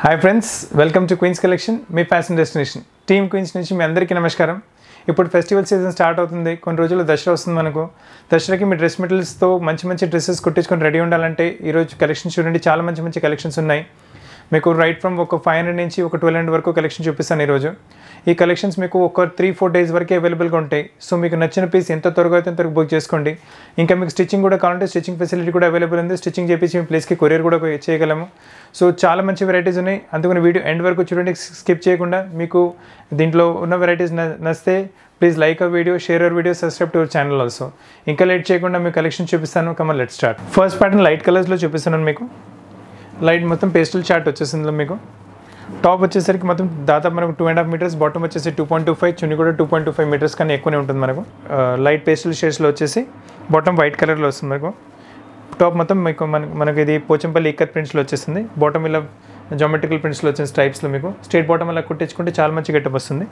hi friends welcome to queens collection మీ fashion destination team queens నుంచి మీ అందరికీ నమస్కారం ఇప్పుడు ఫెస్టివల్ సీజన్ స్టార్ట్ అవుతుంది కొన్ని రోజులు దసరా వస్తుంది మనకు దసరాకి మీ డ్రెస్ మెటీరియల్స్తో మంచి మంచి డ్రెస్సెస్ కుట్టించుకొని రెడీ ఉండాలంటే ఈరోజు కలెక్షన్ చూడండి చాలా మంచి మంచి కలెక్షన్స్ ఉన్నాయి మీకు రైట్ ఫ్రమ్ ఒక ఫైవ్ హండ్రెడ్ నుంచి ఒక ట్వెల్వ్ హండ్రెడ్ వరకు కలెక్షన్ చూపిస్తాను ఈరోజు ఈ కలెక్షన్స్ మీకు ఒక త్రీ ఫోర్ డేస్ వరకే అవైలబుల్గా ఉంటాయి సో మీకు నచ్చిన పీస్ ఎంత త్వరగా అయితే త్వరగా బుక్ చేసుకోండి ఇంకా మీకు స్టిచ్చింగ్ కూడా కావాలంటే స్టిచ్చింగ్ ఫెసిలిటీ కూడా అవైలబుల్ ఉంది స్టిచ్చింగ్ చేపించి మీ ప్లేస్కి కొరియర్ కూడా చేయగలము సో చాలా మంచి వెరైటీస్ ఉన్నాయి అందుకని వీడియో ఎండ్ వరకు చూడండి స్కిప్ చేయకుండా మీకు దీంట్లో ఉన్న వెరైటీస్ నచ్చితే please like our video share our video subscribe to our channel also ఇంకా లేట్ చేయకుండా మీ కలెక్షన్ చూపిస్తాను కమర్ let start first pattern light కలర్స్లో చూపిస్తున్నాను మీకు లైట్ మొత్తం పేస్టల్ చార్ట్ వచ్చేసిందిలో మీకు టాప్ వచ్చేసరికి మొత్తం దాదాపు మనకు two and half meters bottom వచ్చేసి టూ పాయింట్ టూ ఫైవ్ చున్ని కూడా two point two five meters కానీ ఎక్కువనే ఉంటుంది మనకు లైట్ పేస్టల్ షేడ్స్లో వచ్చేసి బాటమ్ వైట్ కలర్లో వస్తుంది మనకు టాప్ మొత్తం మీకు మనకు మనకి ఇది పోచంపల్లి ఇక్కత్ ప్రింట్స్లో వచ్చేసింది బాటమ్ ఇలా జామెట్రికల్ ప్రింట్స్లో వచ్చిన స్ట్రైప్స్లో మీకు స్ట్రేట్ బాటమ్ అలా కుట్టించుకుంటే చాలా మంచి గెటప్ వస్తుంది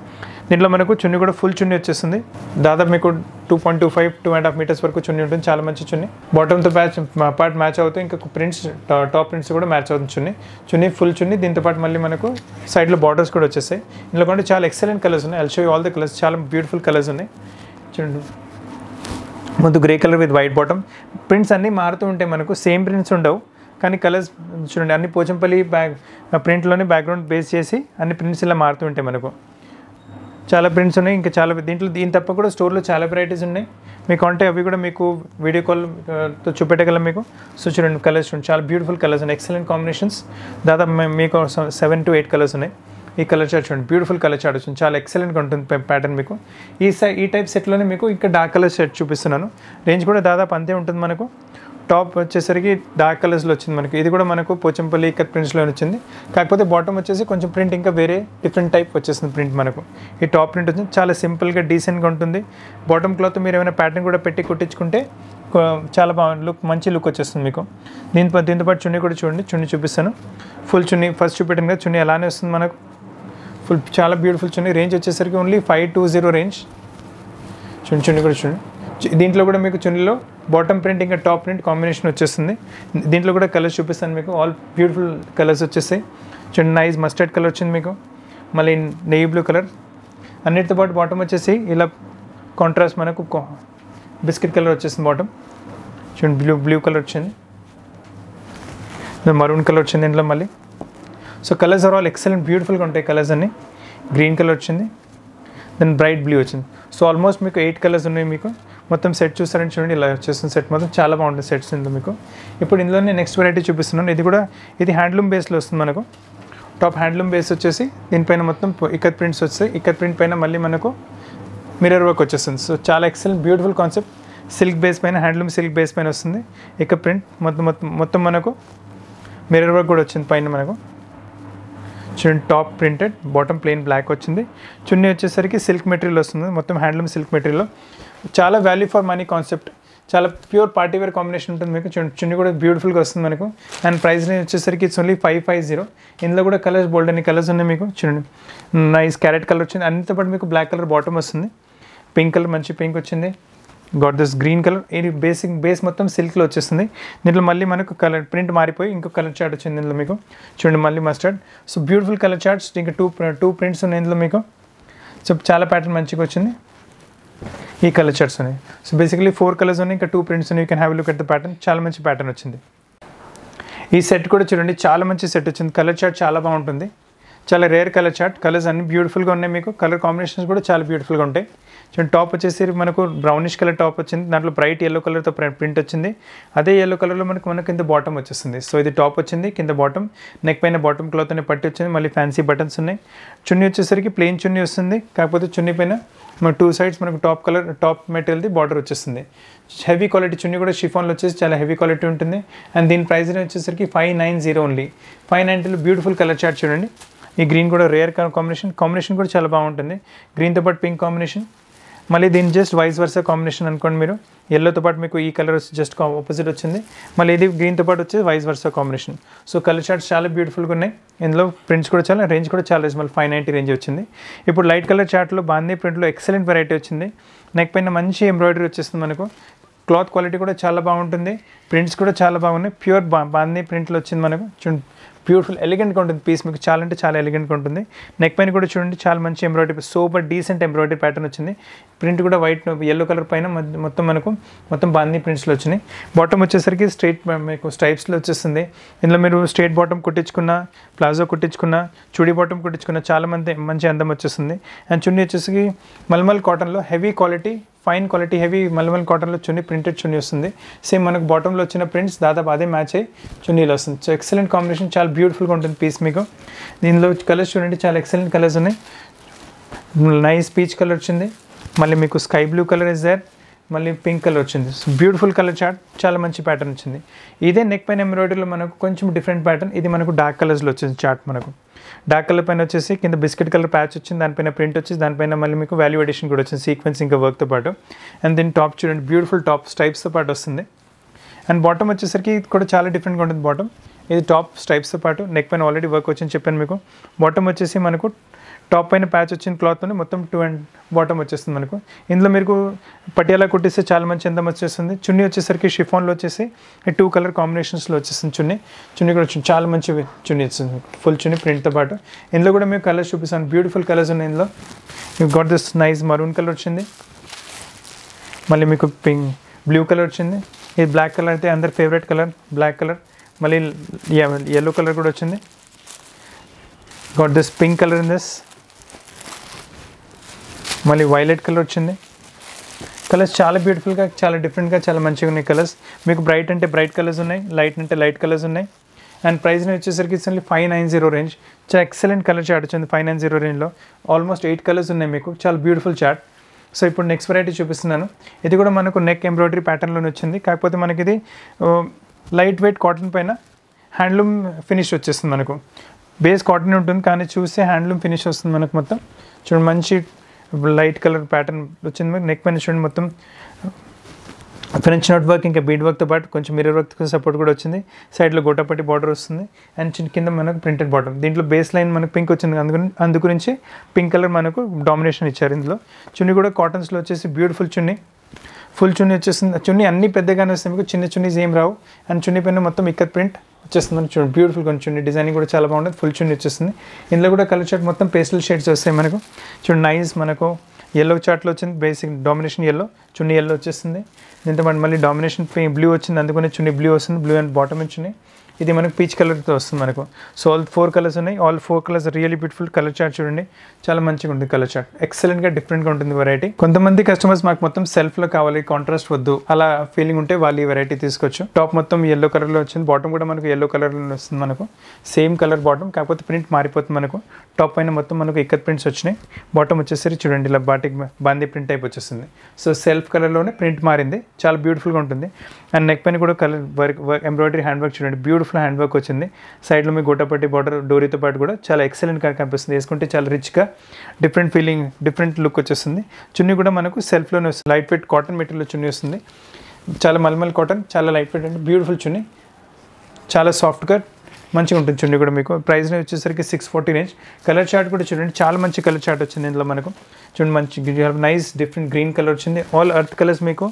దీంట్లో మనకు చున్ని కూడా ఫుల్ చున్ని వచ్చేస్తుంది దాదాపు మీకు two point two five two and half meters వరకు చున్ని ఉంటుంది చాలా మంచి చున్ని బాటమ్తో మ్యాచ్ పార్ట్ మ్యాచ్ అవుతాయి ఇంకా ప్రింట్స్ టాప్ ప్రింట్స్ కూడా మ్యాచ్ అవుతుంది చున్ని చున్ని ఫుల్ చున్ని దీంతో పాటు మళ్ళీ మనకు సైడ్లో బార్డర్స్ కూడా వచ్చేస్తాయి ఇందులో కూడా చాలా ఎక్సలెంట్ కలర్స్ ఉన్నాయి I show all the colours చాలా బ్యూటిఫుల్ కలర్స్ ఉన్నాయి చూడండి ముందు grey colour with white bottom prints అన్నీ మారుతూ ఉంటాయి మనకు సేమ్ ప్రింట్స్ ఉండవు కానీ కలర్స్ చూడండి అన్ని పోచంపల్లి బ్యాక్ ప్రింట్లోనే బ్యాక్గ్రౌండ్ బేస్ చేసి అన్ని ప్రింట్స్ ఇలా మారుతూ ఉంటాయి మనకు చాలా ప్రింట్స్ ఉన్నాయి ఇంకా చాలా దీంట్లో దీని తప్ప కూడా స్టోర్లో చాలా వెరైటీస్ ఉన్నాయి మీకు అంటే అవి కూడా మీకు వీడియో కాల్తో చూపెట్టగలం మీకు సో చూడండి కలర్స్ చూడండి చాలా బ్యూటిఫుల్ కలర్స్ ఉన్నాయి ఎక్సలెంట్ కాంబినేషన్స్ దాదాపు మీకు సెవెన్ టు ఎయిట్ కలర్స్ ఉన్నాయి ఈ కలర్ చార్ట్ చూడండి బ్యూటిఫుల్ కలర్ చార్ట్ వచ్చింది చాలా ఎక్సలెంట్గా ఉంటుంది ప్యాటర్న్ మీకు ఈ సై ఈ టైప్ సెట్లోనే మీకు ఇంకా డార్క్ కలర్ సెట్ చూపిస్తున్నాను రేంజ్ కూడా దాదాపు అంతే ఉంటుంది మనకు టాప్ వచ్చేసరికి డార్క్ కలర్స్లో వచ్చింది మనకి ఇది కూడా మనకు పోచంపల్లి ఇక్కడ ప్రింట్స్లో వచ్చింది కాకపోతే బాటమ్ వచ్చేసి కొంచెం ప్రింట్ ఇంకా వేరే డిఫరెంట్ టైప్ వచ్చేసింది ప్రింట్ మనకు ఈ టాప్ ప్రింట్ వచ్చింది చాలా సింపుల్గా డీసెంట్గా ఉంటుంది బాటమ్ క్లాత్ మీరు ఏమైనా ప్యాటర్న్ కూడా పెట్టి కుట్టించుకుంటే చాలా బాగుంది లుక్ మంచి లుక్ వచ్చేస్తుంది మీకు దీంతో దీంతోపాటు చున్నీ కూడా చూడండి చున్నీ చూపిస్తాను ఫుల్ చున్నీ ఫస్ట్ చూపెట్టిన కదా చున్నీ ఎలానే వస్తుంది మనకు ఫుల్ చాలా బ్యూటిఫుల్స్ ఉన్నాయి రేంజ్ వచ్చేసరికి only five two zero range చూడండి చూడండి కూడా చూడండి దీంట్లో కూడా మీకు చున్నీలో బాటమ్ ప్రింట్ ఇంకా టాప్ ప్రింట్ కాంబినేషన్ వచ్చేస్తుంది దీంట్లో కూడా కలర్స్ చూపిస్తాను మీకు ఆల్ బ్యూటిఫుల్ కలర్స్ వచ్చేస్తాయి చూడండి నైస్ మస్టర్డ్ కలర్ వచ్చింది మీకు మళ్ళీ నెయ్యి బ్లూ కలర్ అన్నిటితో పాటు బాటమ్ వచ్చేసి ఇలా కాంట్రాస్ట్ మనకు బిస్కెట్ కలర్ వచ్చేసింది బాటమ్ చూడండి బ్లూ బ్లూ కలర్ వచ్చింది మరూన్ కలర్ వచ్చింది ఇంట్లో మళ్ళీ so colours are all excellent బ్యూటిఫుల్గా ఉంటాయి కలర్స్ అన్ని గ్రీన్ కలర్ వచ్చింది దెన్ బ్రైట్ బ్లూ వచ్చింది సో ఆల్మోస్ట్ మీకు ఎయిట్ కలర్స్ ఉన్నాయి మీకు మొత్తం సెట్ చూస్తారని చూడండి ఇలా వచ్చేస్తుంది సెట్ మొత్తం చాలా బాగుంటుంది సెట్స్ ఉంది మీకు ఇప్పుడు ఇందులో నేను నెక్స్ట్ వెరైటీ చూపిస్తున్నాను ఇది కూడా ఇది హ్యాండ్లూమ్ బేస్లో వస్తుంది మనకు టాప్ హ్యాండ్లూమ్ బేస్ వచ్చేసి దీనిపైన మొత్తం ఇక్కత్ ప్రింట్స్ వస్తాయి ఇక్కత్ ప్రింట్ పైన మళ్ళీ మనకు మిర్రర్ వర్క్ వచ్చేస్తుంది సో చాలా excellent beautiful concept silk base పైన హ్యాండ్లూమ్ సిల్క్ బేస్ పైన వస్తుంది ఇక ప్రింట్ మొత్తం మొత్తం మొత్తం మనకు మిర్రర్ వర్క్ కూడా వచ్చింది పైన మనకు చూడండి top printed bottom plain black వచ్చింది చున్నీ వచ్చేసరికి సిల్క్ మెటీరియల్ వస్తుంది మొత్తం హ్యాండ్లూమ్ సిల్క్ మెటీరియల్ చాలా వాల్యూ ఫర్ మనీ కాన్సెప్ట్ చాలా ప్యూర్ పార్టీ వేర్ కాంబినేషన్ ఉంటుంది మీకు చున్నీ కూడా బ్యూటిఫుల్గా వస్తుంది మనకు అండ్ ప్రైస్ రేంజ్ వచ్చేసరికి it's only five five zero ఇందులో కూడా కలర్స్ బోల్డ్ అన్ని కలర్స్ ఉన్నాయి మీకు చూడండి నైస్ క్యారెట్ కలర్ వచ్చింది అన్నింటితో పాటు మీకు బ్లాక్ కలర్ బాటమ్ వస్తుంది పింక్ కలర్ మంచి పింక్ వచ్చింది గాట్ దిస్ గ్రీన్ కలర్ ఇది బేసిక్ బేస్ మొత్తం సిల్క్లో వచ్చేస్తుంది దీంట్లో మళ్ళీ మనకు కలర్ ప్రింట్ మారిపోయి ఇంకో కలర్ చార్ట్ వచ్చింది ఇందులో మీకు చూడండి మళ్ళీ mustard so beautiful colour charts ఇంకా టూ టూ ప్రింట్స్ ఉన్నాయి ఇందులో మీకు సో చాలా ప్యాటర్న్ మంచిగా వచ్చింది ఈ కలర్ చార్ట్స్ ఉన్నాయి సో బేసికలీ ఫోర్ కలర్స్ ఉన్నాయి ఇంకా టూ ప్రింట్స్ ఉన్నాయి you can have look at the pattern చాలా మంచి ప్యాటర్న్ వచ్చింది ఈ సెట్ కూడా చూడండి చాలా మంచి సెట్ వచ్చింది కలర్ చార్ట్ చాలా బాగుంటుంది చాలా రేర్ కలర్ చార్ట్ కలర్స్ అన్ని బ్యూటిఫుల్గా ఉన్నాయి మీకు కలర్ కాంబినేషన్స్ కూడా చాలా బ్యూటిఫుల్గా ఉంటాయి చూడండి టాప్ వచ్చేసి మనకు బ్రౌనిష్ కలర్ టాప్ వచ్చింది దాంట్లో బ్రైట్ ఎల్లో కలర్తో ప్రింట్ వచ్చింది అదే ఎల్లో కలర్లో మనకు మనకు కింద బాటమ్ వచ్చేస్తుంది సో ఇది టాప్ వచ్చింది కింద బాటమ్ నెక్ పైన బాటమ్ క్లాత్ అనే పట్టి వచ్చింది మళ్ళీ ఫ్యాన్సీ బటన్స్ ఉన్నాయి చున్నీ వచ్చేసరికి ప్లెయిన్ చున్నీ వస్తుంది కాకపోతే చున్నీ పైన మన టూ సైడ్స్ మనకు టాప్ కలర్ టాప్ మెటీరియల్ది బార్డర్ వచ్చేస్తుంది హెవీ క్వాలిటీ చున్నీ కూడా షిఫాన్లో వచ్చేసి చాలా హెవీ క్వాలిటీ ఉంటుంది అండ్ దీని ప్రైస్ వచ్చేసరికి five nine zero only five నైన్టీలో బ్యూటిఫుల్ కలర్ చార్ట్ చూడండి ఈ గ్రీన్ కూడా రేర్ కాంబినేషన్ కాంబినేషన్ కూడా చాలా బాగుంటుంది గ్రీన్తో పాటు పింక్ కాంబినేషన్ మళ్ళీ దీని జస్ట్ వైస్ వర్సా కాంబినేషన్ అనుకోండి మీరు ఎల్లోతో పాటు మీకు ఈ కలర్ వచ్చి జస్ట్ ఆపోజిట్ వచ్చింది మళ్ళీ ఇది గ్రీన్తో పాటు వచ్చి vice versa combination so colour shorts చాలా బ్యూటిఫుల్గా ఉన్నాయి ఇందులో ప్రింట్స్ కూడా చాలా రేంజ్ కూడా చాలా మళ్ళీ ఫైవ్ నైంటీ రేంజ్ వచ్చింది ఇప్పుడు లైట్ కలర్ చార్ట్లో బాగుంది ప్రింట్లో ఎక్సలెంట్ వెరైటీ వచ్చింది నెక్ పైన మంచి ఎంబ్రాయిడరీ వచ్చేస్తుంది మనకు క్లాత్ క్వాలిటీ కూడా చాలా బాగుంటుంది ప్రింట్స్ కూడా చాలా బాగున్నాయి ప్యూర్ బా బాందీ ప్రింట్లో వచ్చింది మనకు బ్యూటిఫుల్ ఎలిగెంట్గా ఉంటుంది పీస్ మీకు చాలా అంటే చాలా ఎలిగెంట్గా ఉంటుంది నెక్ పైన కూడా చూడండి చాలా మంచి embroidery super decent embroidery pattern వచ్చింది ప్రింట్ కూడా వైట్ ఎల్లో కలర్ పైన మొత్తం మనకు మొత్తం బాందీ ప్రింట్స్లో వచ్చినాయి బాటమ్ వచ్చేసరికి స్ట్రైట్ మీకు స్ట్రైప్స్లో వచ్చేస్తుంది ఇందులో మీరు స్ట్రైట్ బాటమ్ కుట్టించుకున్న ప్లాజో కుట్టించుకున్న చుడీ బాటమ్ కుట్టించుకున్న చాలా మంది మంచి అందం వచ్చేస్తుంది అండ్ చున్నీ వచ్చేసి మల్మల్ కాటన్లో heavy quality fine quality heavy మల్మల్ కాటన్లో చున్నీ ప్రింటెడ్ చున్నీ వస్తుంది సేమ్ మనకు బాటంలో వచ్చిన ప్రింట్స్ దాదాపు అదే మ్యాచ్ అయ్యి చున్నీలో వస్తుంది సో ఎక్సలెంట్ కాంబినేషన్ చాలా బ్యూటిఫుల్గా ఉంటుంది పీస్ మీకు దీనిలో కలర్స్ చూడండి చాలా ఎక్సలెంట్ కలర్స్ ఉన్నాయి నైస్ పీచ్ కలర్ వచ్చింది మళ్ళీ మీకు sky blue colour is there మళ్ళీ పింక్ కలర్ వచ్చింది బ్యూటిఫుల్ కలర్ చాట్ చాలా మంచి ప్యాటర్న్ వచ్చింది ఇదే నెక్ పైన ఎంబ్రాయిడరీలో మనకు కొంచెం డిఫరెంట్ ప్యాటర్న్ ఇది మనకు డార్క్ కలర్స్లో వచ్చింది చార్ట్ మనకు డార్క్ కలర్ పైన వచ్చేసి కింద బిస్కెట్ కలర్ ప్యాచ్ వచ్చింది దానిపైన ప్రింట్ వచ్చేసి దానిపైన మళ్ళీ మీకు వాల్యూ ఎడిషన్ కూడా వచ్చింది సీక్వెన్స్ ఇంకా వర్క్తో పాటు అండ్ దీని టాప్ చూడండి బ్యూటిఫుల్ టాప్ స్టైప్స్తో పాటు వస్తుంది అండ్ బాటమ్ వచ్చేసరికి ఇది కూడా చాలా డిఫరెంట్గా ఉంటుంది బాటమ్ ఇది టాప్ స్ట్రైప్స్తో పాటు నెక్ పైన ఆల్రెడీ వర్క్ వచ్చింది చెప్పాను మీకు బాటమ్ వచ్చేసి మనకు టాప్ పైన ప్యాచ్ వచ్చిన క్లాత్లోనే మొత్తం టూ అండ్ బాటమ్ వచ్చేస్తుంది మనకు ఇందులో మీకు పటియాలా కుట్టిస్తే చాలా మంచి అందం వచ్చేస్తుంది చున్నీ వచ్చేసరికి షిఫాన్లో వచ్చేసి టూ కలర్ కాంబినేషన్స్లో వచ్చేస్తుంది చున్నీ చున్నీ కూడా చాలా మంచి చున్నీ వచ్చింది ఫుల్ చున్నీ ప్రింట్తో పాటు ఇందులో కూడా మేము కలర్స్ చూపిస్తాను బ్యూటిఫుల్ కలర్స్ ఉన్నాయి ఇందులో మీకు got this nice maroon colour వచ్చింది మళ్ళీ మీకు పింక్ బ్లూ కలర్ వచ్చింది ఇది బ్లాక్ కలర్ అయితే అందరి ఫేవరెట్ కలర్ బ్లాక్ కలర్ మళ్ళీ ఎల్లో కలర్ కూడా వచ్చింది got this pink colour in this మళ్ళీ వైలెట్ కలర్ వచ్చింది కలర్స్ చాలా బ్యూటిఫుల్గా చాలా డిఫరెంట్గా చాలా మంచిగా ఉన్నాయి కలర్స్ మీకు బ్రైట్ అంటే బ్రైట్ కలర్స్ ఉన్నాయి లైట్ అంటే లైట్ కలర్స్ ఉన్నాయి అండ్ ప్రైస్ వచ్చేసరికి ఇస్తుంది ఫైవ్ నైన్ జీరో రేంజ్ చాలా ఎక్సలెంట్ కలర్ చాట్ వచ్చింది ఫైవ్ నైన్ జీరో రేంజ్లో ఆల్మోస్ట్ ఎయిట్ కలర్స్ ఉన్నాయి మీకు చాలా బ్యూటిఫుల్ చాట్ సో ఇప్పుడు నెక్స్ట్ వెరైటీ చూపిస్తున్నాను ఇది కూడా మనకు నెక్ ఎంబ్రాయిడరీ ప్యాటర్న్లోనే వచ్చింది కాకపోతే మనకి ఇది uh, లైట్ వెయిట్ కాటన్ పైన హ్యాండ్లూమ్ ఫినిష్ వచ్చేస్తుంది మనకు బేస్ కాటన్ ఉంటుంది కానీ చూస్తే హ్యాండ్లూమ్ ఫినిష్ వస్తుంది మనకు మొత్తం చూడండి మంచి లైట్ కలర్ ప్యాటర్న్ వచ్చింది మనకి నెక్ పైన చూడండి మొత్తం ఫ్రెంచ్ నోట్ వర్క్ ఇంకా బీడ్ వర్క్తో పాటు కొంచెం మిర్రర్ వర్క్ సపోర్ట్ కూడా వచ్చింది సైడ్లో గోటాపట్టి బార్డర్ వస్తుంది అండ్ చిన్న కింద మనకు ప్రింటెడ్ బార్డర్ దీంట్లో బేస్ లైన్ మనకు పింక్ వచ్చింది అందుకు అందు గురించి పింక్ కలర్ మనకు డామినేషన్ ఇచ్చారు ఇందులో చున్నీ కూడా కాటన్స్లో వచ్చేసి బ్యూటిఫుల్ చున్నీ ఫుల్ చున్నీ వచ్చేస్తుంది చున్నీ అన్ని పెద్దగానే వస్తాయి మీకు చిన్న చున్నీస్ ఏం రావు అండ్ చున్నీ పైన మొత్తం ఇక్కత్ ప్రింట్ వచ్చేస్తుంది చూడండి బ్యూటిఫుల్ కొన్ని చున్నీ డిజైనింగ్ కూడా చాలా బాగుంటుంది ఫుల్ చున్నీ వచ్చేస్తుంది ఇందులో కూడా కలర్ షర్ట్ మొత్తం పేస్టల్ షేడ్స్ వస్తాయి మనకు చూడండి నైస్ మనకు ఎల్లో చార్ట్లో వచ్చింది బేసిక్ డామినేషన్ ఎల్లో చున్నీ ఎల్లో వచ్చేస్తుంది దీంతో మళ్ళీ డామినేషన్ బ్లూ వచ్చింది అందుకనే చున్నీ బ్లూ వస్తుంది బ్లూ అండ్ బాటమ్ చున్నీ ఇది మనకు పీచ్ కలర్తో వస్తుంది మనకు సో ఆల్ ఫోర్ కలర్స్ ఉన్నాయి all four colours really beautiful colour chart చూడండి చాలా మంచిగా ఉంటుంది కలర్ చార్ట్ ఎక్సలెంట్గా డిఫరెంట్గా ఉంటుంది వెరైటీ కొంతమంది కస్టమర్స్ మాకు మొత్తం సెల్ఫ్లో కావాలి కాంట్రాస్ట్ వద్దు అలా ఫీలింగ్ ఉంటే వాళ్ళు ఈ వెరైటీ తీసుకోవచ్చు టాప్ మొత్తం ఎల్లో కలర్లో వచ్చింది బాటమ్ కూడా మనకు ఎల్లో కలర్లో వస్తుంది మనకు సేమ్ కలర్ బాటమ్ కాకపోతే ప్రింట్ మారిపోతుంది మనకు టాప్ పైన మొత్తం మనకు ఇక్కత్ ప్రింట్స్ వచ్చినాయి బాటమ్ వచ్చేసరికి చూడండి ఇలా బాటిక్ బందీ ప్రింట్ టైప్ వచ్చేస్తుంది సో సెల్ఫ్ కలర్లోనే ప్రింట్ మారింది చాలా బ్యూటిఫుల్గా ఉంటుంది అండ్ నెక్ పైన కూడా colour work embroidery hand work చూడండి బ్యూటిఫుల్ బ్యూటిఫుల్ హ్యాండ్ వర్క్ వచ్చింది సైడ్లో మీ గుట్టపట్టి బార్డర్ డోరీతో పాటు కూడా చాలా ఎక్సలెంట్గా కనిపిస్తుంది వేసుకుంటే చాలా రిచ్గా డిఫరెంట్ ఫీలింగ్ డిఫరెంట్ లుక్ వచ్చేస్తుంది చున్నీ కూడా మనకు సెల్ఫ్లోనే వస్తుంది లైట్ వెయిట్ కాటన్ మెటీరియల్ చున్నీ వస్తుంది చాలా మల్మల్ కాటన్ చాలా లైట్ వెయిట్ అండి బ్యూటిఫుల్ చున్నీ చాలా సాఫ్ట్గా మంచిగా ఉంటుంది చూడండి కూడా మీకు ప్రైస్ వచ్చేసరికి six forty range colour chart కూడా చూడండి చాలా మంచి కలర్ చార్ట్ వచ్చింది ఇందులో మనకు చూడండి మంచి నైస్ డిఫరెంట్ గ్రీన్ కలర్ వచ్చింది ఆల్ అర్త్ కలర్స్ మీకు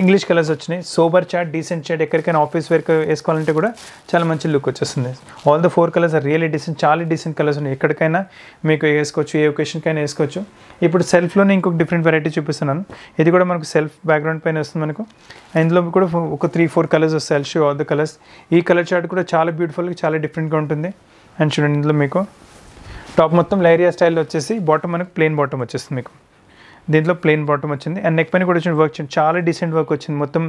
ఇంగ్లీష్ కలర్స్ వచ్చినాయి సోబర్ చార్ట్ డీసెంట్ చార్ట్ ఎక్కడికైనా ఆఫీస్ వేర్ వేసుకోవాలంటే కూడా చాలా మంచి లుక్ వచ్చేస్తుంది all the four colours really decent చాలా డీసెంట్ కలర్స్ ఉన్నాయి ఎక్కడికైనా మీకు వేసుకోవచ్చు ఏ ఒకేషన్కైనా వేసుకోవచ్చు ఇప్పుడు సెల్ఫ్లోనే ఇంకొక డిఫరెంట్ వెరైటీ చూపిస్తున్నాను ఇది కూడా మనకు సెల్ఫ్ బ్యాక్గ్రౌండ్ పైన వస్తుంది మనకు ఇందులో కూడా ఒక త్రీ ఫోర్ కలర్స్ వస్తాయి షూ ఆల్ ద కలర్స్ ఈ కలర్ చార్ట్ కూడా చాలా బ్యూటిఫుల్గా చాలా డిఫరెంట్గా ఉంటుంది అండ్ చూడండి ఇందులో మీకు టాప్ మొత్తం లైరియా స్టైల్లో వచ్చేసి బాటమ్ మనకు ప్లెయిన్ బాటమ్ వచ్చేస్తుంది మీకు దీంట్లో ప్లెయిన్ బాటమ్ వచ్చింది అండ్ నెక్ పైన కూడా వచ్చిన వర్క్ చాలా డీసెంట్ వర్క్ వచ్చింది మొత్తం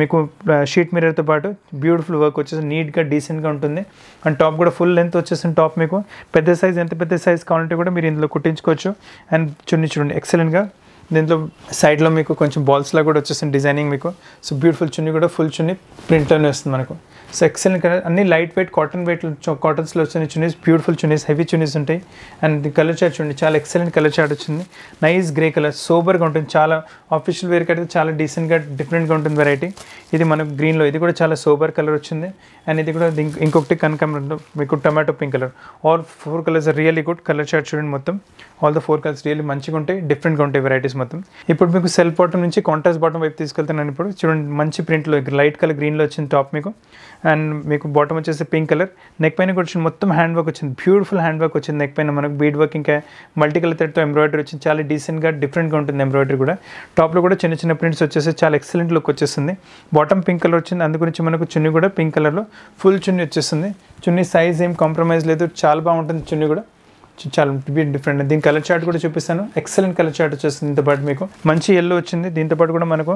మీకు షీట్ మిర్రర్తో పాటు బ్యూటిఫుల్ వర్క్ వచ్చేసి నీట్గా డీసెంట్గా ఉంటుంది అండ్ టాప్ కూడా ఫుల్ లెంత్ వచ్చేసింది టాప్ మీకు పెద్ద సైజ్ ఎంత పెద్ద సైజ్ కావాలంటే కూడా మీరు ఇందులో కుట్టించుకోవచ్చు అండ్ చూడండి చూడండి ఎక్సలెంట్గా దీంట్లో సైడ్లో మీకు కొంచెం బాల్స్లా కూడా వచ్చేసింది డిజైనింగ్ మీకు సో బ్యూటిఫుల్ చున్నీ కూడా ఫుల్ చున్నీ ప్రింట్లోనే వస్తుంది మనకు సో ఎక్సెల్ కలర్ అన్ని లైట్ వెయిట్ కాటన్ వెయిట్ కాటన్స్లో వచ్చిన చున్నీస్ బ్యూటిఫుల్ చున్నీస్ హెవీ చున్నీస్ ఉంటాయి అండ్ కలర్ చార్ట్ చూడండి చాలా ఎక్సలెంట్ కలర్ చార్ట్ వచ్చింది నైస్ గ్రే కలర్ సూపర్గా ఉంటుంది చాలా ఆఫీషియల్ వేర్ కట్టి చాలా డీసెంట్గా డిఫరెంట్గా ఉంటుంది వెరైటీ ఇది మనకు గ్రీన్లో ఇది కూడా చాలా సూపర్ కలర్ వచ్చింది అండ్ ఇది కూడా ఇంకొకటి కనకంబరం మీకు tomato pink colour all four colours really good colour chart చూడండి మొత్తం all the four colours really మంచిగా ఉంటాయి డిఫరెంట్గా ఉంటాయి వెరైటీస్ ఇంచెస్ మొత్తం ఇప్పుడు మీకు సెల్ బాటమ్ నుంచి కాంట్రాస్ట్ బాటమ్ వైపు తీసుకెళ్తున్నాను ఇప్పుడు చూడండి మంచి ప్రింట్లో లైట్ కలర్ గ్రీన్లో వచ్చింది టాప్ మీకు అండ్ మీకు బాటమ్ వచ్చేసి పింక్ కలర్ నెక్ పైన కూడా మొత్తం హ్యాండ్ వర్క్ వచ్చింది బ్యూటిఫుల్ హ్యాండ్ వర్క్ వచ్చింది నెక్ పైన మనకు బీడ్ వర్క్ ఇంకా మల్టీ కలర్ థ్రెడ్తో ఎంబ్రాయిడరీ వచ్చింది చాలా డీసెంట్గా డిఫరెంట్గా ఉంటుంది ఎంబ్రాయిడరీ కూడా టాప్లో కూడా చిన్న చిన్న ప్రింట్స్ వచ్చేసి చాలా ఎక్సలెంట్ లుక్ వచ్చేసింది బాటమ్ పింక్ కలర్ వచ్చింది అందు గురించి మనకు చున్నీ కూడా పింక్ కలర్లో ఫుల్ చున్నీ వచ్చేసింది చున్నీ సైజ్ ఏం కాంప్రమైజ్ లేదు చాలా బాగుంటుంది చున్నీ కూడా చాలా బిట్ డిఫరెంట్ దీని కలర్ చార్ట్ కూడా చూపిస్తాను ఎక్సలెంట్ కలర్ చార్ట్ వచ్చేస్తుంది దీంతో పాటు మీకు మంచి ఎల్లో వచ్చింది దీంతో పాటు కూడా మనకు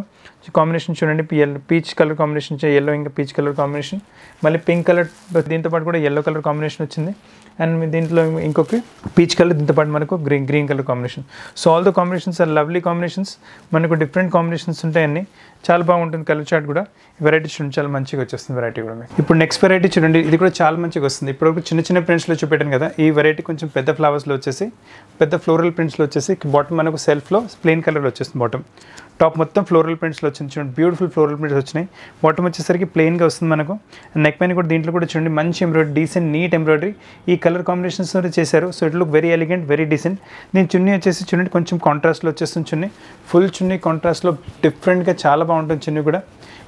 కాంబినేషన్ చూడండి పీచ్ కలర్ కాంబినేషన్ ఎల్లో ఇంకా పీచ్ కలర్ కాంబినేషన్ మళ్ళీ పింక్ కలర్ దీంతో పాటు కూడా ఎల్లో కలర్ కాంబినేషన్ వచ్చింది అండ్ దీంట్లో ఇంకొక పీచ్ కలర్ దీంతో పాటు మనకు green green colour combination so all the combinations are lovely combinations మనకు డిఫరెంట్ కాంబినేషన్స్ ఉంటాయని చాలా బాగుంటుంది కలర్ చార్ట్ కూడా వెరైటీ చూడండి చాలా మంచిగా వచ్చేస్తుంది వెరైటీ కూడా మీకు ఇప్పుడు నెక్స్ట్ వెరైటీ చూడండి ఇది కూడా చాలా మంచిగా వస్తుంది ఇప్పుడు చిన్న చిన్న ప్రింట్స్లో చూపెట్టాను కదా ఈ వెరైటీ కొంచెం పెద్ద ఫ్లవర్స్లో వచ్చేసి పెద్ద ఫ్లోరల్ ప్రింట్స్లో వచ్చేసి బాటమ్ మనకు సెల్ఫ్లో ప్లెయిన్ కలర్లో వచ్చేస్తుంది బాటమ్ టాప్ మొత్తం ఫ్లోరల్ ప్రింట్స్లో వచ్చింది చూడండి బ్యూటిఫుల్ ఫ్లోరల్ ప్రింట్స్ వచ్చినాయి బాటమ్ వచ్చేసరికి ప్లెయిన్గా వస్తుంది మనకు నెక్ పైన కూడా దీంట్లో కూడా చూడండి మంచి ఎంబ్రాయిడరీ డీసెంట్ నీట్ ఎంబ్రాయిడరీ ఈ కలర్ కాంబినేషన్స్ చేశారు so it look very elegant very decent నేను చున్నీ వచ్చేసి చూడండి కొంచెం కాంట్రాస్ట్లో వచ్చేస్తుంది చున్నీ ఫుల్ చున్నీ కాంట్రాస్ట్లో డిఫరెంట్గా చాలా బాగుంటుంది చున్నీ కూడా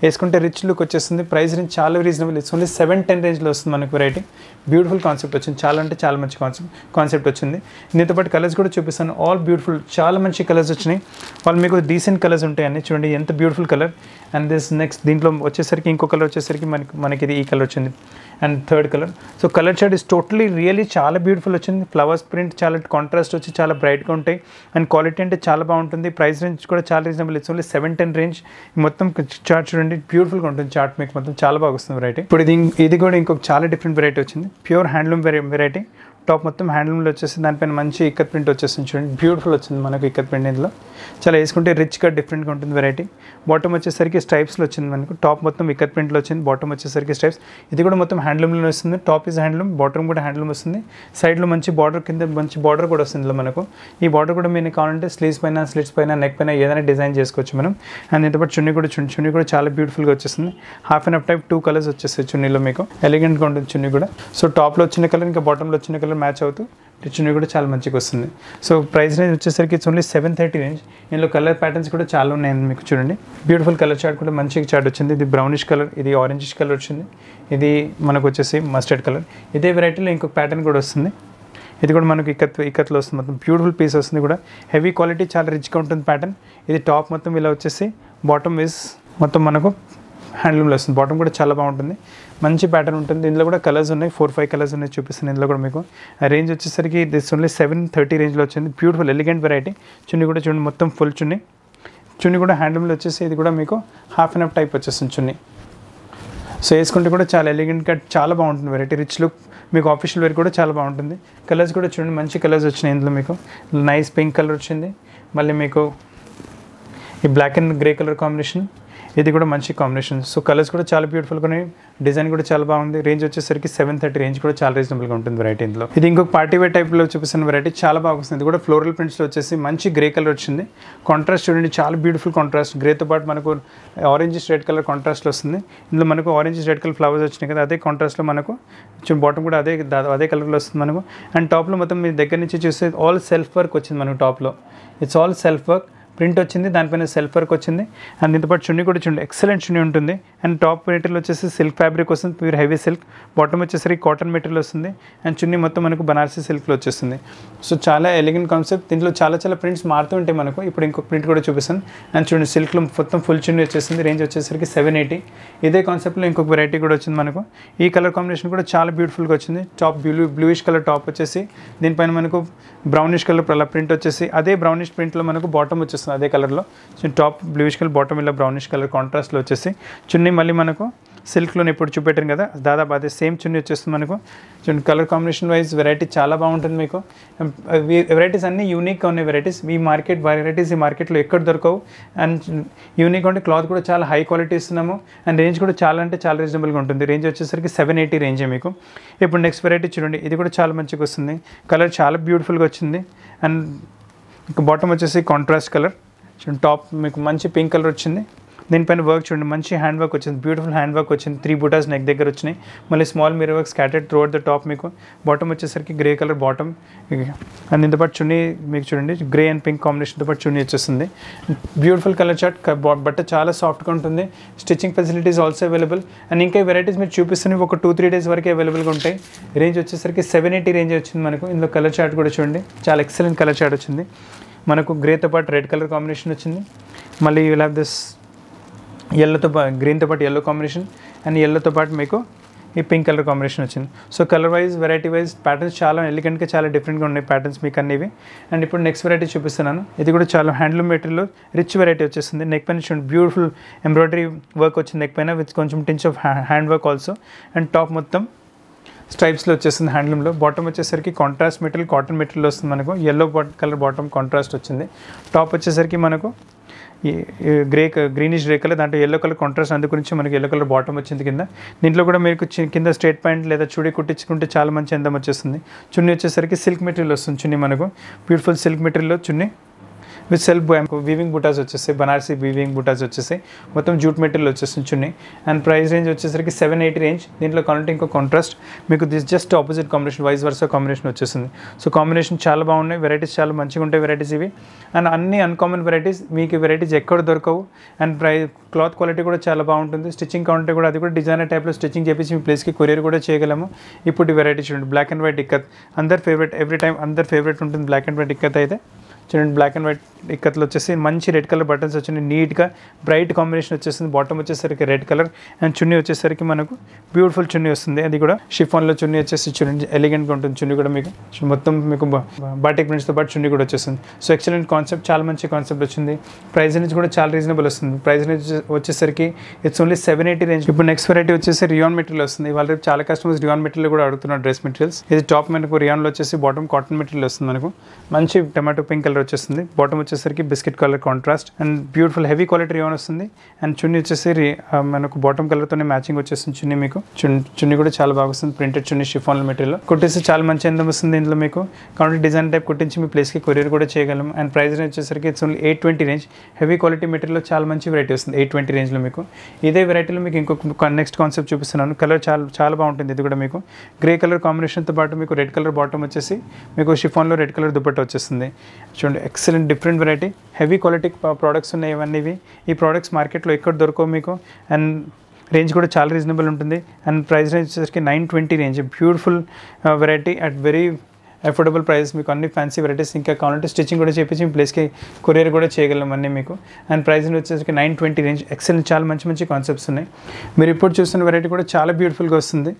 వేసుకుంటే రిచ్ లుక్ వచ్చేస్తుంది ప్రైస్ రేంజ్ చాలా reasonable it's only seven ten రేంజ్లో వస్తుంది మనకు వెరైటీ బ్యూటిఫుల్ కాన్సెప్ట్ వచ్చింది చాలా అంటే చాలా మంచి కాన్సెప్ట్ కాన్సెప్ట్ వచ్చింది దీంతో పాటు కలర్స్ కూడా చూపిస్తాను ఆల్ బ్యూటిఫుల్ చాలా మంచి కలర్స్ వచ్చినాయి వాళ్ళు మీకు డీసెంట్ కలర్స్ ఉంటాయని చూడండి ఎంత beautiful colour and this next దీంట్లో వచ్చేసరికి ఇంకో కలర్ వచ్చేసరికి మనకి మనకి ఇది ఈ కలర్ వచ్చింది and third colour so colour shade is totally really చాలా బ్యూటిఫుల్ వచ్చింది ఫ్లవర్స్ ప్రింట్ చాలా కాంట్రాస్ట్ వచ్చి చాలా బ్రైట్గా ఉంటాయి అండ్ క్వాలిటీ అంటే చాలా బాగుంటుంది ప్రైస్ రేంజ్ కూడా చాలా reasonable it's only seven ten range మొత్తం చార్ట్ చూడండి బ్యూటిఫుల్గా ఉంటుంది చార్ట్ మీకు మొత్తం చాలా బాగా వస్తుంది వెరైటీ ఇప్పుడు ఇది ఇది కూడా ఇంకొక చాలా డిఫరెంట్ వెరైటీ వచ్చింది ప్యూర్ హ్యాండ్లూమ్ వెరైటీ టాప్ మొత్తం హ్యాండ్లూమ్లో వచ్చేసి దానిపైన మంచి ఇక్కత్ ప్రింట్ వచ్చేసింది చూడండి బ్యూటిఫుల్ వచ్చింది మనకు ఇక్కత్ ప్రింట్ ఇందులో చాలా వేసుకుంటే రిచ్గా డిఫరెంట్గా ఉంటుంది వెరైటీ బాటమ్ వచ్చేసరికి స్టైప్స్లో వచ్చింది మనకు టాప్ మొత్తం ఇక్కత్ ప్రింట్లో వచ్చింది బాటమ్ వచ్చేసరికి స్టైప్స్ ఇది కూడా మొత్తం హ్యాండ్లూమ్లో వస్తుంది టాప్ ఇస్ హ్యాండ్లూమ్ బాటమ్ కూడా హ్యాండ్లూమ్ వస్తుంది సైడ్లో మంచి బార్డర్ కింద మంచి బార్డర్ కూడా వస్తుంది ఇందులో మనకు ఈ బార్డర్ కూడా మీకు కావాలంటే స్లీవ్స్ పైన స్లీవ్స్ పైన నెక్ పైన ఏదైనా డిజైన్ చేసుకోవచ్చు మనం అండ్ ఇంతపాటు చున్నీ కూడా చున్నీ చున్నీ కూడా చాలా బ్యూటిఫుల్గా వచ్చేస్తుంది half and half type two colours వచ్చేస్తాయి చున్నీలో మీకు ఎలిగెంట్గా ఉంటుంది చున్నీ కూడా సో టాప్లో వచ్చిన కలర్ ఇంకా బాటంలో వచ్చిన కలర్ కలర్ మ్యాచ్ అవుతూ టిచ్చుని కూడా చాలా మంచిగా వస్తుంది సో ప్రైస్ రేంజ్ వచ్చేసరికి it's only seven thirty range ఇందులో కలర్ ప్యాటర్న్స్ కూడా చాలా ఉన్నాయండి మీకు చూడండి బ్యూటిఫుల్ కలర్ చార్ట్ కూడా మంచి చార్ట్ వచ్చింది ఇది బ్రౌనిష్ కలర్ ఇది ఆరెంజిష్ కలర్ వచ్చింది ఇది మనకు వచ్చేసి మస్టర్డ్ కలర్ ఇదే వెరైటీలో ఇంకొక ప్యాటర్న్ కూడా వస్తుంది ఇది కూడా మనకు ఇక్కత్ ఇక్కత్లో వస్తుంది మొత్తం బ్యూటిఫుల్ పీస్ వస్తుంది కూడా హెవీ క్వాలిటీ చాలా రిచ్గా ఉంటుంది ప్యాటర్న్ ఇది టాప్ మొత్తం ఇలా వచ్చేసి బాటమ్ వేస్ మొత్తం మనకు హ్యాండ్లూమ్లో వస్తుంది బాటమ్ కూడా చాలా బాగుంటుంది మంచి ప్యాటర్న్ ఉంటుంది ఇందులో కూడా కలర్స్ ఉన్నాయి ఫోర్ ఫైవ్ కలర్స్ ఉన్నాయి చూపిస్తాను ఇందులో కూడా మీకు రేంజ్ వచ్చేసరికి దిస్ ఓన్లీ సెవెన్ థర్టీ రేంజ్లో వచ్చింది బ్యూటిఫుల్ ఎలిగెంట్ వెరైటీ చున్నీ కూడా చూడండి మొత్తం ఫుల్ చున్నీ చున్నీ కూడా హ్యాండ్లూమ్లో వచ్చేసి ఇది కూడా మీకు హాఫ్ అండ్ హాఫ్ టైప్ వచ్చేస్తుంది చున్నీ సో వేసుకుంటే కూడా చాలా ఎలిగెంట్గా చాలా బాగుంటుంది వెరైటీ రిచ్ లుక్ మీకు ఆఫీషియల్ వేర్ కూడా చాలా బాగుంటుంది కలర్స్ కూడా చూడండి మంచి కలర్స్ వచ్చినాయి ఇందులో మీకు నైస్ పింక్ కలర్ వచ్చింది మళ్ళీ మీకు ఈ black and grey colour combination ఇది కూడా మంచి కాంబినేషన్ సో కలర్స్ కూడా చాలా బ్యూటిఫుల్గా ఉన్నాయి డిజైన్ కూడా చాలా బాగుంది రేంజ్ వచ్చేసరికి సెవెన్ థర్టీ రేంజ్ కూడా చాలా రీజనబుల్గా ఉంటుంది వెరైటీ ఇందులో ఇది ఇంకొక పార్టీ వేర్ టైప్లో చూపిస్తున్న వెరైటీ చాలా బాగుంది ఇది కూడా ఫ్లోరల్ ప్రింట్స్లో వచ్చేసి మంచి గ్రే కలర్ వచ్చింది కాంట్రాస్ట్ చూడండి చాలా బ్యూటిఫుల్ కాంట్రాస్ట్ గ్రేతో పాటు మనకు ఆరెంజ్ రెడ్ కలర్ కాంట్రాస్ట్లో వస్తుంది ఇందులో మనకు ఆరెంజ్ రెడ్ కలర్ ఫ్లవర్స్ వచ్చినాయి కదా అదే కాంట్రాస్ట్లో మనకు బాటమ్ కూడా అదే అదే కలర్లో వస్తుంది మనకు అండ్ టాప్లో మొత్తం మీ దగ్గర నుంచి చూస్తే ఆల్ సెల్ఫ్ వర్క్ వచ్చింది మనకు టాప్లో it's all self work print వచ్చింది దానిపైన సెల్ఫ్ వర్క్ వచ్చింది అండ్ దీంతోపాటు చున్నీ కూడా చూడండి ఎక్సలెంట్ చున్నీ ఉంటుంది అండ్ టాప్ మెటీరియల్ వచ్చేసి సిల్క్ ఫ్యాబ్రిక్ వస్తుంది ప్యూర్ హెవీ సిల్క్ బాటమ్ వచ్చేసరికి కాటన్ మెటీరియల్ వస్తుంది అండ్ చున్నీ మొత్తం మనకు బనారసీ సిల్క్లో వచ్చేస్తుంది సో చాలా ఎలిగెంట్ కాన్సెప్ట్ దీంట్లో చాలా చాలా ప్రింట్స్ మారుతూ ఉంటాయి మనకు ఇప్పుడు ఇంకొక ప్రింట్ కూడా చూపిస్తాను అండ్ చూడండి సిల్క్లో మొత్తం ఫుల్ చున్నీ వచ్చేసింది రేంజ్ వచ్చేసరికి సెవెన్ ఎయిటీ ఇదే కాన్సెప్ట్లో ఇంకొక వెరైటీ కూడా వచ్చింది మనకు ఈ కలర్ కాంబినేషన్ కూడా చాలా బ్యూటిఫుల్గా వచ్చింది top blue bluish colour top వచ్చేసి దీనిపైన మనకు బ్రౌనిష్ కలర్ అలా ప్రింట్ వచ్చేసి అదే బ్రౌనిష్ ప్రింట్లో మనకు బాటమ్ వచ్చేస్తుంది వస్తుంది అదే కలర్లో టాప్ బ్లూష్ కలర్ బాటమ్ ఇలా బ్రౌనిష్ కలర్ కాంట్రాస్ట్లో వచ్చేసి చున్నీ మళ్ళీ మనకు సిల్క్లో ఇప్పుడు చూపెట్టాను కదా దాదాపు అదే సేమ్ చున్నీ వచ్చేస్తుంది మనకు చూడండి కలర్ కాంబినేషన్ వైజ్ వెరైటీ చాలా బాగుంటుంది మీకు వెరైటీస్ అన్నీ యూనిక్గా ఉన్నాయి వెరైటీస్ ఈ మార్కెట్ వెరైటీస్ ఈ మార్కెట్లో ఎక్కడ దొరకవు అండ్ యూనిక్ అంటే క్లాత్ కూడా చాలా హై క్వాలిటీ ఇస్తున్నాము అండ్ రేంజ్ కూడా చాలా అంటే చాలా రీజనబుల్గా ఉంటుంది రేంజ్ వచ్చేసరికి సెవెన్ ఎయిటీ రేంజే మీకు ఇప్పుడు నెక్స్ట్ వెరైటీ చూడండి ఇది కూడా చాలా మంచిగా వస్తుంది కలర్ చాలా బ్యూటిఫుల్గా వచ్చింది అండ్ ఇక బాటమ్ వచ్చేసి కాంట్రాస్ట్ కలర్ చూడండి టాప్ మీకు మంచి పింక్ కలర్ వచ్చింది దీనిపైన వర్క్ చూడండి మంచి హ్యాండ్ వర్క్ వచ్చింది బ్యూటిఫుల్ హ్యాండ్ వర్క్ వచ్చింది త్రీ బుటాస్ నెక్ దగ్గర వచ్చినాయి మళ్ళీ small mirror work scattered throughout the top మీకు బాటమ్ వచ్చేసరికి గ్రే కలర్ బాటమ్ అండ్ దీంతో పాటు చున్నీ మీకు చూడండి గ్రే అండ్ పింక్ కాంబినేషన్తో పాటు చున్నీ వచ్చేస్తుంది బ్యూటిఫుల్ కలర్ షర్ట్ బట్ట చాలా సాఫ్ట్గా ఉంటుంది stitching facilities also available and ఇంకా వెరైటీస్ మీరు చూపిస్తున్నవి ఒక టూ త్రీ డేస్ వరకే అవైలబుల్గా ఉంటాయి రేంజ్ వచ్చేసరికి సెవెన్ ఎయిటీ రేంజ్ వచ్చింది మనకు ఇందులో కలర్ చార్ట్ కూడా చూడండి చాలా ఎక్సలెంట్ కలర్ చార్ట్ వచ్చింది మనకు గ్రేతో పాటు రెడ్ కలర్ కాంబినేషన్ వచ్చింది మళ్ళీ యూ హ్యావ్ దిస్ ఎల్లోతో పాటు గ్రీన్తో పాటు ఎల్లో కాంబినేషన్ అండ్ ఎల్లోతో పాటు మీకు ఈ పింక్ కలర్ కాంబినేషన్ వచ్చింది so colour wise variety wise patterns చాలా ఎలిగెంట్గా చాలా డిఫరెంట్గా ఉన్నాయి ప్యాటర్న్స్ మీకు అనేవి అండ్ ఇప్పుడు నెక్స్ట్ వెరైటీ చూపిస్తున్నాను ఇది కూడా చాలా హ్యాండ్లూమ్ మెటీరియల్ రిచ్ వెరైటీ వచ్చేస్తుంది నెక్ పైన చూడండి బ్యూటిఫుల్ ఎంబ్రాయిడరీ వర్క్ వచ్చింది నెక్ పైన విత్ కొంచెం tinge of hand work also and top మొత్తం స్ట్రైప్స్లో వచ్చేసింది హ్యాండ్లూమ్లో బాటమ్ వచ్చేసరికి కాంట్రాస్ట్ మెటీరియల్ కాటన్ మెటీరియల్ వస్తుంది మనకు ఎల్లో కలర్ బాటమ్ కాంట్రాస్ట్ వచ్చింది టాప్ వచ్చేసరికి మనకు గ్రే గ్రీనిష్ గ్రే కలర్ దాంట్లో ఎల్లో కలర్ కాంట్రాస్ట్ అందు గురించి మనకి ఎల్లో కలర్ బాటమ్ వచ్చింది కింద దీంట్లో కూడా మీకు కింద స్ట్రేట్ ప్యాంట్ లేదా చుడి కుట్టించుకుంటే చాలా మంచి అందం వచ్చేస్తుంది చున్నీ వచ్చేసరికి సిల్క్ మెటీరియల్ వస్తుంది చున్నీ మనకు బ్యూటిఫుల్ సిల్క్ మెటీరియల్లో చున్నీ విత్ సెల్ఫ్ వీవింగ్ బుటాస్ వచ్చేస్తాయి బనారసీ వీవింగ్ బుటాస్ వచ్చేసి మొత్తం జూట్ మెటీరియల్ వచ్చేసించున్నాయి అండ్ ప్రైస్ రేంజ్ వచ్చేసరికి సెవెన్ ఎయిటీ రేంజ్ దీంట్లో కావాలంటే ఇంకో కాంట్రాస్ట్ మీకు this just opposite combination vice versa combination వచ్చేసింది సో కాంబినేషన్ చాలా బాగున్నాయి వెరైటీస్ చాలా మంచిగా ఉంటాయి వెరైటీస్ ఇవి అండ్ అన్ని అన్కామన్ వెరైటీస్ మీకు వెరైటీస్ ఎక్కడ దొరకవు అండ్ ప్రై క్లాత్ క్వాలిటీ కూడా చాలా బాగుంటుంది స్టిచ్చింగ్ కౌంటర్ కూడా అది కూడా డిజైనర్ టైప్లో స్టిచ్చింగ్ చేపించి మీ ప్లేస్కి కొరియర్ కూడా చేయగలము ఇప్పుడు వెరైటీ చూడండి బ్లాక్ అండ్ వైట్ ఇక్కత్ అందరి ఫేవరెట్ ఎవ్రీ టైం అందరి ఫేవరెట్ ఉంటుంది బ్లాక్ అండ్ వైట్ ఇక్కత్ అయితే చూడండి బ్లాక్ అండ్ వైట్ ఇక్కడ వచ్చేసి మంచి రెడ్ కలర్ బటన్స్ వచ్చినాయి నీట్గా బ్రైట్ కాంబినేషన్ వచ్చేసింది బాటమ్ వచ్చేసరికి రెడ్ కలర్ అండ్ చున్నీ వచ్చేసరికి మనకు బ్యూటిఫుల్ చున్నీ వస్తుంది అది కూడా షిఫాన్లో చున్నీ వచ్చేసి చూడండి ఎలిగెంట్గా ఉంటుంది చున్నీ కూడా మీకు మొత్తం మీకు బాటిక్ ప్రింట్స్తో పాటు చున్నీ కూడా వచ్చేస్తుంది సో ఎక్సలెంట్ కాన్సెప్ట్ చాలా మంచి కాన్సెప్ట్ వచ్చింది ప్రైస్ రేంజ్ కూడా చాలా రీజనబుల్ వస్తుంది ప్రైస్ రేంజ్ వచ్చేసరికి it's only seven eighty range ఇప్పుడు నెక్స్ట్ వెరైటీ వచ్చేసి రియాన్ మెటీరియల్ వస్తుంది వాళ్ళ రేపు చాలా కస్టమర్స్ రియాన్ మెటీరియల్ కూడా అడుగుతున్నారు డ్రెస్ మెటీరియల్స్ ఇది టాప్ మనకు రియాన్లో వచ్చేసి బాటమ్ కాటన్ మెటీరియల్ వస్తుంది మనకు మంచి టమాటో పింక్ కలర్ కలర్ వచ్చేస్తుంది బాటమ్ వచ్చేసరికి biscuit colour contrast and beautiful heavy quality ఏమైనా వస్తుంది అండ్ చున్నీ వచ్చేసి మనకు బాటమ్ కలర్తోనే మ్యాచింగ్ వచ్చేస్తుంది చున్నీ మీకు చున్నీ కూడా చాలా బాగా వస్తుంది ప్రింటెడ్ చున్నీ షిఫాన్ మెటీరియల్ కుట్టేసి చాలా మంచి అందం వస్తుంది ఇందులో మీకు కాబట్టి డిజైన్ టైప్ కుట్టించి మీ ప్లేస్కి కొరియర్ కూడా చేయగలం అండ్ ప్రైస్ రేంజ్ వచ్చేసరికి it's only eight twenty range heavy quality మెటీరియల్లో చాలా మంచి వెరైటీ వస్తుంది ఎయిట్ ట్వంటీ రేంజ్లో మీకు ఇదే వెరైటీలో మీకు ఇంకొక నెక్స్ట్ కాన్సెప్ట్ చూపిస్తున్నాను కలర్ చాలా చాలా బాగుంటుంది ఇది కూడా మీకు గ్రే కలర్ కాంబినేషన్తో పాటు మీకు రెడ్ కలర్ బాటమ్ వచ్చేసి మీకు షిఫాన్లో రెడ్ కలర్ దుపట్ట వచ్చేస్తుంది చూడండి excellent different variety heavy quality products ఉన్నాయి ఇవన్నీ ఈ ప్రోడక్ట్స్ మార్కెట్లో ఎక్కడ దొరకవు మీకు అండ్ రేంజ్ కూడా చాలా రీజనబుల్ ఉంటుంది అండ్ ప్రైస్ రేంజ్ వచ్చేసరికి nine twenty range beautiful variety at very affordable price మీకు అన్ని ఫ్యాన్సీ వెరైటీస్ ఇంకా కావాలంటే స్టిచ్చింగ్ కూడా చేపించి మీ ప్లేస్కి కొరియర్ కూడా చేయగలం అన్నీ మీకు అండ్ ప్రైస్ వచ్చేసరికి నైన్ ట్వంటీ రేంజ్ ఎక్సలెంట్ చాలా మంచి మంచి కాన్సెప్ట్స్ ఉన్నాయి మీరు ఇప్పుడు చూస్తున్న వెరైటీ కూడా చాలా బ్యూటిఫుల్గా వస్తుంది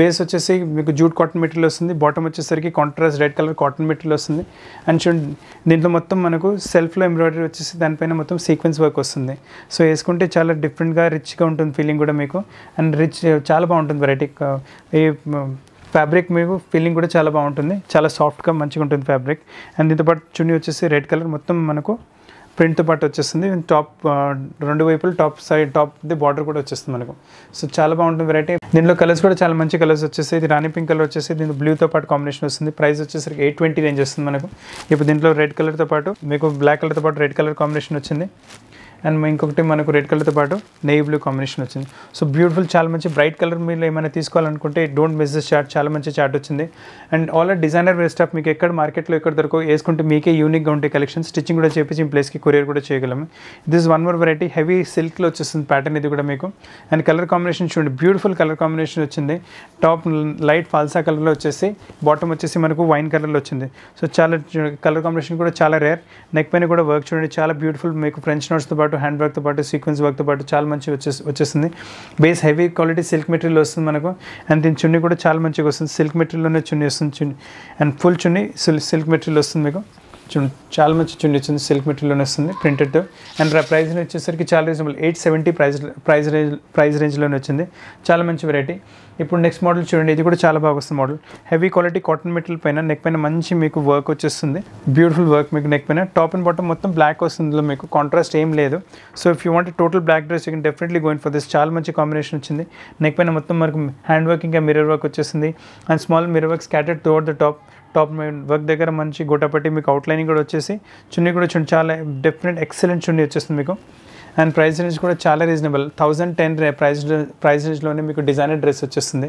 బేస్ వచ్చేసి మీకు జూట్ కాటన్ మెటీరియల్ వస్తుంది బాటమ్ వచ్చేసరికి contrast red colour cotton material వస్తుంది అండ్ చూడండి దీంట్లో మొత్తం మనకు సెల్ఫ్లో ఎంబ్రాయిడరీ వచ్చేసి దానిపైన మొత్తం సీక్వెన్స్ వర్క్ వస్తుంది సో వేసుకుంటే చాలా డిఫరెంట్గా రిచ్గా ఉంటుంది ఫీలింగ్ కూడా మీకు అండ్ రిచ్ చాలా బాగుంటుంది వెరైటీ ఈ ఫ్యాబ్రిక్ మీకు ఫీలింగ్ కూడా చాలా బాగుంటుంది చాలా సాఫ్ట్గా మంచిగా ఉంటుంది ఫ్యాబ్రిక్ అండ్ దీంతోపాటు చున్నీ వచ్చేసి రెడ్ కలర్ మొత్తం మనకు ప్రింట్ పాటు వచ్చేస్తుంది టాప్ రెండు వైపులు top side top the border కూడా వచ్చేస్తుంది మనకు సో చాలా బాగుంటుంది వెరైటీ దీనిలో కలర్స్ కూడా చాలా మంచి కలర్స్ వచ్చేసి ఇది రాణి పింక్ కలర్ వచ్చేసి దీంట్లో బ్లూతో పాటు కాంబినేషన్ వస్తుంది ప్రైస్ వచ్చేసరికి ఎయిట్ ట్వంటీ రేంజ్ వస్తుంది మనకు ఇప్పుడు దీంట్లో రెడ్ కలర్తో పాటు మీకు బ్లాక్ కలర్తో పాటు రెడ్ కలర్ కాంబినేషన్ వచ్చింది అండ్ ఇంకొకటి మనకు రెడ్ కలర్తో పాటు నెయ్యి బ్లూ కాంబినేషన్ వచ్చింది సో బ్యూటిఫుల్ చాలా మంచి బ్రైట్ కలర్ మీరు ఏమైనా తీసుకోవాలనుకుంటే డోంట్ మిస్ దిస్ చార్ట్ చాలా మంచి చార్ట్ వచ్చింది అండ్ ఆల్ ఆ డిజైనర్ వేస్ట్ ఆఫ్ మీకు ఎక్కడ మార్కెట్లో ఎక్కడ దొరకవు వేసుకుంటే మీకే యూనిక్గా ఉంటే కలెక్షన్ స్టిచ్చింగ్ కూడా చేపించి ప్లేస్కి కొరియర్ కూడా చేయగలము this one more variety heavy సిల్క్లో వచ్చేస్తుంది ప్యాటర్న్ ఇది కూడా మీకు అండ్ కలర్ కాంబినేషన్ చూడండి బ్యూటిఫుల్ కలర్ కాంబినేషన్ వచ్చింది టాప్ లైట్ ఫాల్సా కలర్లో వచ్చేసి బాటమ్ వచ్చేసి మనకు వైన్ కలర్లో వచ్చింది సో చాలా కలర్ కాంబినేషన్ కూడా చాలా రేర్ నెక్ పైన కూడా వర్క్ చూడండి చాలా బ్యూటిఫుల్ మీకు ఫ్రెంచ్ నోట్స్తో పాటు పాటు హ్యాండ్ వర్క్తో పాటు సీక్వెన్స్ వర్క్తో పాటు చాలా మంచిగా వచ్చే వచ్చేస్తుంది base heavy quality silk material వస్తుంది మనకు అండ్ దీని చున్నీ కూడా చాలా మంచిగా వస్తుంది సిల్క్ మెటీరియల్లోనే చున్నీ వస్తుంది చున్నీ అండ్ ఫుల్ చున్నీ సిల్క్ మెటీరియల్ వస్తుంది మీకు చాలా మంచి చుండి వచ్చింది సిల్క్ మెటీరియల్లోనే వస్తుంది ప్రింటెడ్ అండ్ ప్రైస్ వచ్చేసరికి చాలా reasonable eight seventy prize price range price రేంజ్లోనే వచ్చింది చాలా మంచి వెరైటీ ఇప్పుడు నెక్స్ట్ మోడల్ చూడండి ఇది కూడా చాలా బాగా వస్తుంది model heavy quality cotton material పైన నెక్ పైన మంచి మీకు వర్క్ వచ్చేస్తుంది బ్యూటిఫుల్ వర్క్ మీకు నెక్ పైన టాప్ అండ్ బాటమ్ మొత్తం బ్లాక్ వస్తుంది మీకు కాంట్రాస్ట్ ఏం లేదు so if you want total black dress you can definitely going for this చాలా మంచి కాంబినేషన్ వచ్చింది నెక్ పైన మొత్తం మనకు హ్యాండ్ వర్క్ ఇంకా మిర్రర్ వర్క్ వచ్చేసింది and small mirror work scattered toward the top top work దగ్గర మంచి గుట్టపట్టి మీకు అవుట్లైనింగ్ కూడా వచ్చేసి చున్నీ కూడా చూడండి చాలా డెఫినెట్ ఎక్సలెంట్ చున్నీ వచ్చేస్తుంది మీకు అండ్ ప్రైస్ రేంజ్ కూడా చాలా reasonable thousand ten price price రేంజ్లోనే మీకు డిజైనర్ డ్రెస్ వచ్చేస్తుంది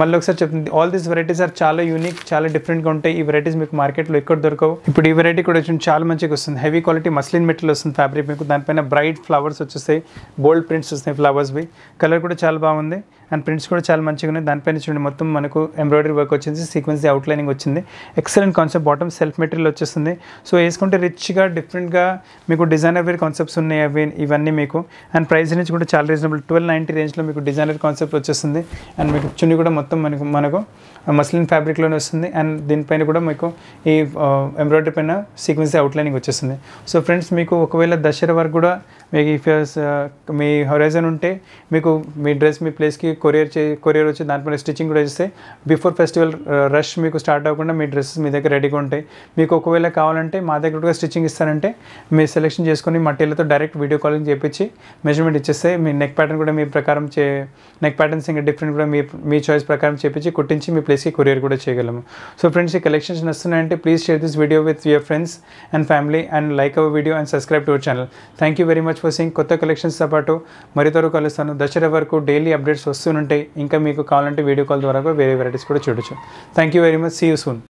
మళ్ళీ ఒకసారి చెప్తుంది ఆల్ దీస్ వెరైటీస్ ఆర్ చాలా యూనిక్ చాలా డిఫరెంట్గా ఉంటాయి ఈ వెరైటీస్ మీకు మార్కెట్లో ఎక్కడ దొరకవు ఇప్పుడు ఈ వెరైటీ కూడా వచ్చింది చాలా మంచిగా వస్తుంది హెవీ క్వాలిటీ మస్లిన్ మెటీరియల్ వస్తుంది ఫ్యాబ్రిక్ మీకు దానిపైన బ్రైట్ ఫ్లవర్స్ వచ్చేస్తాయి బోల్డ్ ప్రింట్స్ వస్తాయి ఫ్లవర్స్వి కలర్ కూడా చాలా బాగుంది అండ్ ప్రింట్స్ కూడా చాలా మంచిగా ఉన్నాయి దానిపైన చూడండి మొత్తం మనకు ఎంబ్రాయిడరీ వర్క్ వచ్చింది సీక్వెన్స్ అవుట్లైనింగ్ వచ్చింది excellent concept bottom self material వచ్చేస్తుంది సో వేసుకుంటే రిచ్గా డిఫరెంట్గా మీకు డిజైనర్ వేర్ కాన్సెప్ట్స్ ఉన్నాయి అవి ఇవన్నీ మీకు అండ్ ప్రైస్ నుంచి కూడా చాలా రీజనబుల్ ట్వెల్వ్ నైంటీ రేంజ్లో మీకు డిజైనర్ కాన్సెప్ట్ వచ్చేస్తుంది అండ్ మీకు చున్నీ కూడా మొత్తం మనకు మనకు మస్లిన్ ఫ్యాబ్రిక్లోనే వస్తుంది అండ్ దీనిపైన కూడా మీకు ఈ ఎంబ్రాయిడరీ పైన సీక్వెన్స్ అవుట్లైనింగ్ వచ్చేస్తుంది సో ఫ్రెండ్స్ మీకు ఒకవేళ దసరా వరకు కూడా మీకు మీ హొరైజన్ ఉంటే మీకు మీ డ్రెస్ మీ ప్లేస్కి కొరియర్ చే కొరియర్ వచ్చి దానిపైన స్టిచ్చింగ్ కూడా చేస్తే బిఫోర్ ఫెస్టివల్ రష్ మీకు స్టార్ట్ అవ్వకుండా మీ డ్రెస్సెస్ మీ దగ్గర రెడీగా ఉంటాయి మీకు ఒకవేళ కావాలంటే మా దగ్గర కూడా స్టిచ్చింగ్ ఇస్తానంటే మీరు సెలెక్షన్ చేసుకొని మటీరియల్తో డైరెక్ట్ వీడియో కాలింగ్ చేపించి మెజర్మెంట్ ఇచ్చేస్తే మీ నెక్ ప్యాటర్న్ కూడా మీ ప్రకారం చే నెక్ ప్యాటర్న్స్ ఇంకా డిఫరెంట్ కూడా మీ మీ చాయిస్ ప్రకారం చేపించి కుట్టించి మీ ప్లేస్కి కొరియర్ కూడా చేయగలము సో ఫ్రెండ్స్ ఈ కలెక్షన్స్ నచ్చుతున్నాయంటే please share this video with your friends and family and like our video and subscribe to our channel thank you very much for sing కొత్త కలెక్షన్స్తో పాటు మరితరు కలుస్తాను దసరా వరకు డైలీ అప్డేట్స్ వస్తాయి సూన్ ఉంటాయి ఇంకా మీకు కావాలంటే వీడియో కాల్ ద్వారా కూడా వేరే వెరైటీస్ కూడా చూడొచ్చు thank you very much see you soon